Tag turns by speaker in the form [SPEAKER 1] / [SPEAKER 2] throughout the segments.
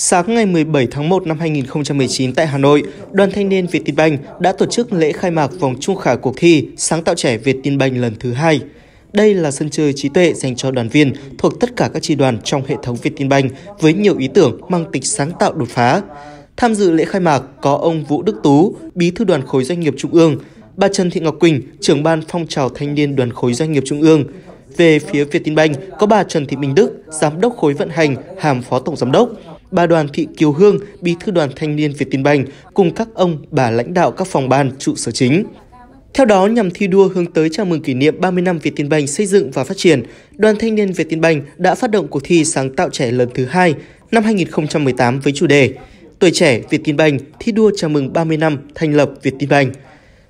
[SPEAKER 1] Sáng ngày 17 tháng 1 năm 2019 tại Hà Nội, Đoàn Thanh niên Việt Tin Banh đã tổ chức lễ khai mạc vòng trung khảo cuộc thi Sáng tạo trẻ Việt Tin Banh lần thứ hai. Đây là sân chơi trí tuệ dành cho đoàn viên thuộc tất cả các tri đoàn trong hệ thống Việt Tin Banh với nhiều ý tưởng mang tính sáng tạo đột phá. Tham dự lễ khai mạc có ông Vũ Đức Tú, Bí thư Đoàn khối Doanh nghiệp Trung ương, bà Trần Thị Ngọc Quỳnh, trưởng ban phong trào thanh niên Đoàn khối Doanh nghiệp Trung ương. Về phía Việt Tin Banh có bà Trần Thị Minh Đức, giám đốc khối vận hành, hàm phó tổng giám đốc, bà Đoàn Thị Kiều Hương, bí thư đoàn thanh niên Việt Tin Banh cùng các ông bà lãnh đạo các phòng ban trụ sở chính. Theo đó, nhằm thi đua hướng tới chào mừng kỷ niệm 30 năm Việt Tin Banh xây dựng và phát triển, Đoàn Thanh niên Việt Tin Banh đã phát động cuộc thi sáng tạo trẻ lần thứ hai năm 2018 với chủ đề Tuổi trẻ Việt Tin Banh thi đua chào mừng 30 năm thành lập Việt Tin Banh.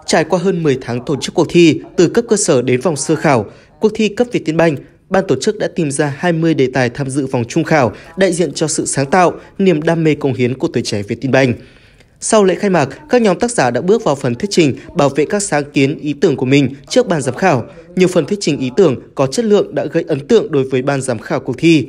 [SPEAKER 1] Trải qua hơn 10 tháng tổ chức cuộc thi từ cấp cơ sở đến vòng sơ khảo, cuộc thi cấp Việt Tin Banh ban tổ chức đã tìm ra 20 đề tài tham dự vòng trung khảo đại diện cho sự sáng tạo, niềm đam mê công hiến của tuổi trẻ Việt Tin Banh. Sau lễ khai mạc, các nhóm tác giả đã bước vào phần thuyết trình bảo vệ các sáng kiến ý tưởng của mình trước ban giám khảo. Nhiều phần thuyết trình ý tưởng có chất lượng đã gây ấn tượng đối với ban giám khảo cuộc thi.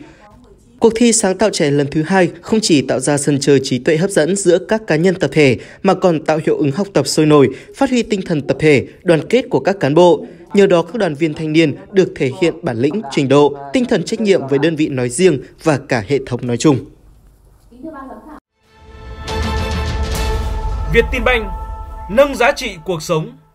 [SPEAKER 1] Cuộc thi sáng tạo trẻ lần thứ hai không chỉ tạo ra sân chơi trí tuệ hấp dẫn giữa các cá nhân tập thể mà còn tạo hiệu ứng học tập sôi nổi, phát huy tinh thần tập thể, đoàn kết của các cán bộ. Nhờ đó các đoàn viên thanh niên được thể hiện bản lĩnh, trình độ, tinh thần trách nhiệm với đơn vị nói riêng và cả hệ thống nói chung. Việt Tin Banh nâng giá trị cuộc sống